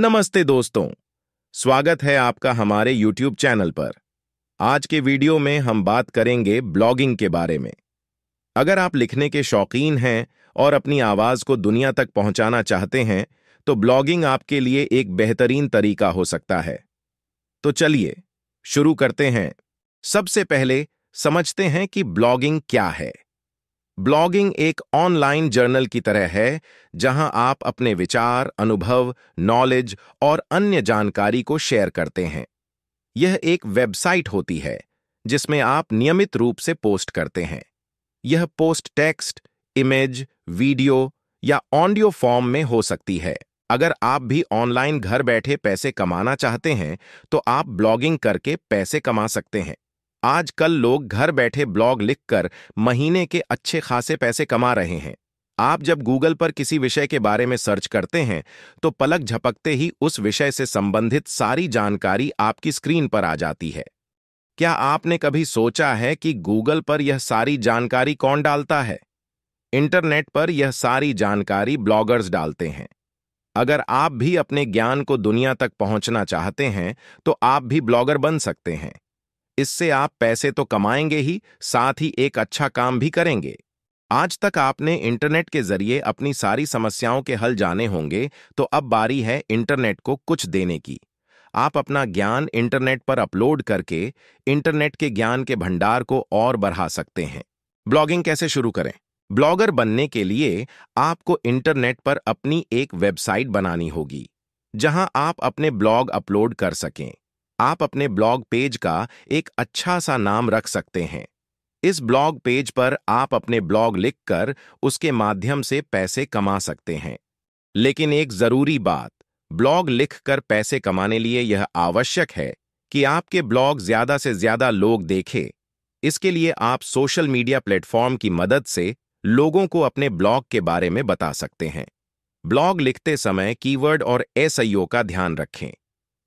नमस्ते दोस्तों स्वागत है आपका हमारे YouTube चैनल पर आज के वीडियो में हम बात करेंगे ब्लॉगिंग के बारे में अगर आप लिखने के शौकीन हैं और अपनी आवाज को दुनिया तक पहुंचाना चाहते हैं तो ब्लॉगिंग आपके लिए एक बेहतरीन तरीका हो सकता है तो चलिए शुरू करते हैं सबसे पहले समझते हैं कि ब्लॉगिंग क्या है ब्लॉगिंग एक ऑनलाइन जर्नल की तरह है जहां आप अपने विचार अनुभव नॉलेज और अन्य जानकारी को शेयर करते हैं यह एक वेबसाइट होती है जिसमें आप नियमित रूप से पोस्ट करते हैं यह पोस्ट टेक्स्ट इमेज वीडियो या ऑडियो फॉर्म में हो सकती है अगर आप भी ऑनलाइन घर बैठे पैसे कमाना चाहते हैं तो आप ब्लॉगिंग करके पैसे कमा सकते हैं आजकल लोग घर बैठे ब्लॉग लिखकर महीने के अच्छे खासे पैसे कमा रहे हैं आप जब गूगल पर किसी विषय के बारे में सर्च करते हैं तो पलक झपकते ही उस विषय से संबंधित सारी जानकारी आपकी स्क्रीन पर आ जाती है क्या आपने कभी सोचा है कि गूगल पर यह सारी जानकारी कौन डालता है इंटरनेट पर यह सारी जानकारी ब्लॉगर्स डालते हैं अगर आप भी अपने ज्ञान को दुनिया तक पहुंचना चाहते हैं तो आप भी ब्लॉगर बन सकते हैं इससे आप पैसे तो कमाएंगे ही साथ ही एक अच्छा काम भी करेंगे आज तक आपने इंटरनेट के जरिए अपनी सारी समस्याओं के हल जाने होंगे तो अब बारी है इंटरनेट को कुछ देने की आप अपना ज्ञान इंटरनेट पर अपलोड करके इंटरनेट के ज्ञान के भंडार को और बढ़ा सकते हैं ब्लॉगिंग कैसे शुरू करें ब्लॉगर बनने के लिए आपको इंटरनेट पर अपनी एक वेबसाइट बनानी होगी जहां आप अपने ब्लॉग अपलोड कर सकें आप अपने ब्लॉग पेज का एक अच्छा सा नाम रख सकते हैं इस ब्लॉग पेज पर आप अपने ब्लॉग लिखकर उसके माध्यम से पैसे कमा सकते हैं लेकिन एक जरूरी बात ब्लॉग लिखकर पैसे कमाने लिए यह आवश्यक है कि आपके ब्लॉग ज्यादा से ज्यादा लोग देखें इसके लिए आप सोशल मीडिया प्लेटफॉर्म की मदद से लोगों को अपने ब्लॉग के बारे में बता सकते हैं ब्लॉग लिखते समय कीवर्ड और एसईओ का ध्यान रखें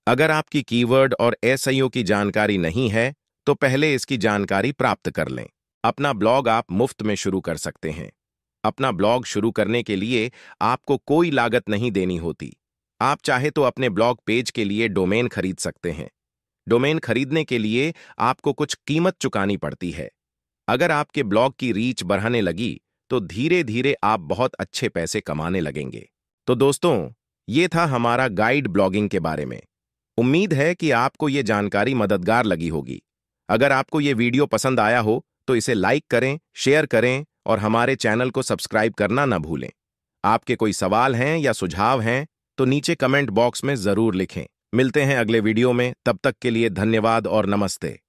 अगर आपकी कीवर्ड और एस की जानकारी नहीं है तो पहले इसकी जानकारी प्राप्त कर लें अपना ब्लॉग आप मुफ्त में शुरू कर सकते हैं अपना ब्लॉग शुरू करने के लिए आपको कोई लागत नहीं देनी होती आप चाहे तो अपने ब्लॉग पेज के लिए डोमेन खरीद सकते हैं डोमेन खरीदने के लिए आपको कुछ कीमत चुकानी पड़ती है अगर आपके ब्लॉग की रीच बढ़ाने लगी तो धीरे धीरे आप बहुत अच्छे पैसे कमाने लगेंगे तो दोस्तों ये था हमारा गाइड ब्लॉगिंग के बारे में उम्मीद है कि आपको ये जानकारी मददगार लगी होगी अगर आपको ये वीडियो पसंद आया हो तो इसे लाइक करें शेयर करें और हमारे चैनल को सब्सक्राइब करना न भूलें आपके कोई सवाल हैं या सुझाव हैं तो नीचे कमेंट बॉक्स में ज़रूर लिखें मिलते हैं अगले वीडियो में तब तक के लिए धन्यवाद और नमस्ते